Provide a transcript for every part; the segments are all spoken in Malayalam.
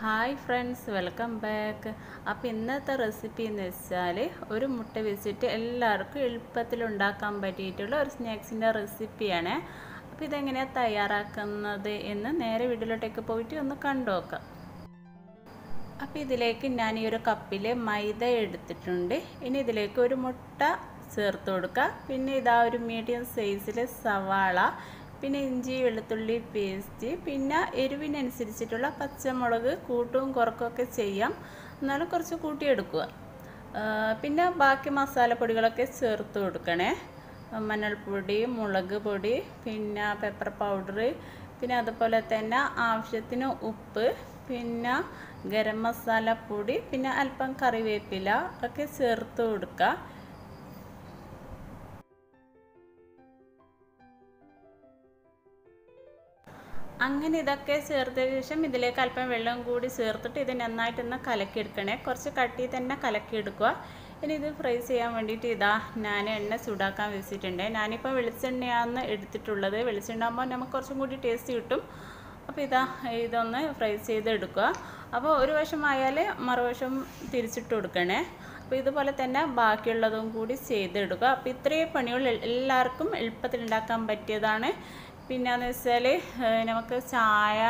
ഹായ് ഫ്രണ്ട്സ് വെൽക്കം ബാക്ക് അപ്പോൾ ഇന്നത്തെ റെസിപ്പി എന്ന് വെച്ചാൽ ഒരു മുട്ട വെച്ചിട്ട് എല്ലാവർക്കും എളുപ്പത്തിൽ ഉണ്ടാക്കാൻ പറ്റിയിട്ടുള്ള ഒരു സ്നാക്സിൻ്റെ റെസിപ്പിയാണ് അപ്പോൾ ഇതെങ്ങനെയാണ് തയ്യാറാക്കുന്നത് എന്ന് നേരെ വീട്ടിലോട്ടേക്ക് പോയിട്ട് ഒന്ന് കണ്ടു നോക്കാം അപ്പോൾ ഇതിലേക്ക് ഞാൻ ഈ ഒരു കപ്പിൽ മൈദ എടുത്തിട്ടുണ്ട് ഇനി ഇതിലേക്ക് ഒരു മുട്ട ചേർത്ത് കൊടുക്കുക പിന്നെ ഇതാ ഒരു മീഡിയം സൈസിൽ സവാള പിന്നെ ഇഞ്ചി വെളുത്തുള്ളി പേസ്റ്റ് പിന്നെ എരിവിനനുസരിച്ചിട്ടുള്ള പച്ചമുളക് കൂട്ടും കുറക്കുമൊക്കെ ചെയ്യാം എന്നാലും കുറച്ച് കൂട്ടിയെടുക്കുക പിന്നെ ബാക്കി മസാലപ്പൊടികളൊക്കെ ചേർത്ത് കൊടുക്കണേ മഞ്ഞൾപ്പൊടി മുളക് പൊടി പിന്നെ പെപ്പർ പൗഡർ പിന്നെ അതുപോലെ തന്നെ ആവശ്യത്തിന് ഉപ്പ് പിന്നെ ഗരം മസാല പൊടി പിന്നെ അല്പം കറിവേപ്പില ഒക്കെ ചേർത്ത് കൊടുക്കുക അങ്ങനെ ഇതൊക്കെ ചേർത്ത ശേഷം ഇതിലേക്ക് അല്പം വെള്ളം കൂടി ചേർത്തിട്ട് ഇത് നന്നായിട്ടൊന്ന് കലക്കിയെടുക്കണേ കുറച്ച് കട്ടി തന്നെ കലക്കിയെടുക്കുക ഇനി ഇത് ഫ്രൈ ചെയ്യാൻ വേണ്ടിയിട്ട് ഇതാ ഞാൻ എണ്ണ ചൂടാക്കാൻ വെച്ചിട്ടുണ്ട് ഞാനിപ്പോൾ വെളിച്ചെണ്ണയാണ് എടുത്തിട്ടുള്ളത് വെളിച്ചെണ്ണ ആകുമ്പോൾ നമുക്ക് കുറച്ചും കൂടി ടേസ്റ്റ് കിട്ടും അപ്പോൾ ഇതാ ഇതൊന്ന് ഫ്രൈ ചെയ്തെടുക്കുക അപ്പോൾ ഒരു വശമായാൽ മറുവശം തിരിച്ചിട്ട് കൊടുക്കണേ അപ്പോൾ ഇതുപോലെ തന്നെ ബാക്കിയുള്ളതും കൂടി ചെയ്തെടുക്കുക അപ്പോൾ ഇത്രയും പണികൾ എല്ലാവർക്കും എളുപ്പത്തിൽ ഉണ്ടാക്കാൻ പറ്റിയതാണ് പിന്നെയെന്ന് വെച്ചാൽ നമുക്ക് ചായ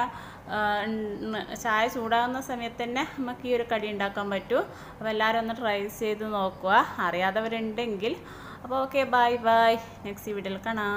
ചായ ചൂടാകുന്ന സമയത്ത് തന്നെ നമുക്ക് ഈ ഒരു കടി ഉണ്ടാക്കാൻ പറ്റൂ അപ്പോൾ എല്ലാവരും ഒന്ന് ട്രൈ ചെയ്ത് നോക്കുക അറിയാത്തവരുണ്ടെങ്കിൽ അപ്പോൾ ഓക്കെ ബൈ ബൈ നെക്സ്റ്റ് വീഡിയോയിൽ കാണാം